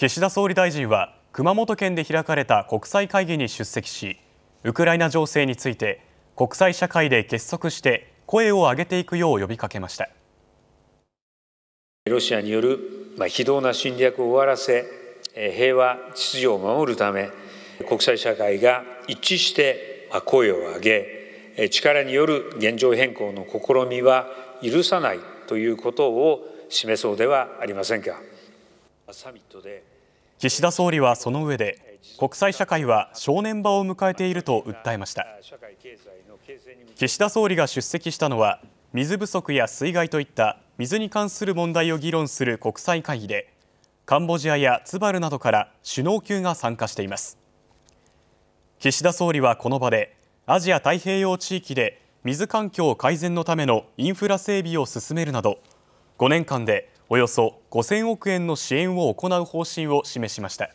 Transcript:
岸田総理大臣は熊本県で開かれた国際会議に出席しウクライナ情勢について国際社会で結束して声を上げていくよう呼びかけましたロシアによる非道な侵略を終わらせ平和秩序を守るため国際社会が一致して声を上げ力による現状変更の試みは許さないということを示そうではありませんか。岸田総理はその上で、国際社会は正念場を迎えていると訴えました。岸田総理が出席したのは、水不足や水害といった水に関する問題を議論する国際会議で、カンボジアやツバルなどから首脳級が参加しています。岸田総理はこの場で、アジア太平洋地域で水環境改善のためのインフラ整備を進めるなど、5年間でおよそ5000億円の支援を行う方針を示しました。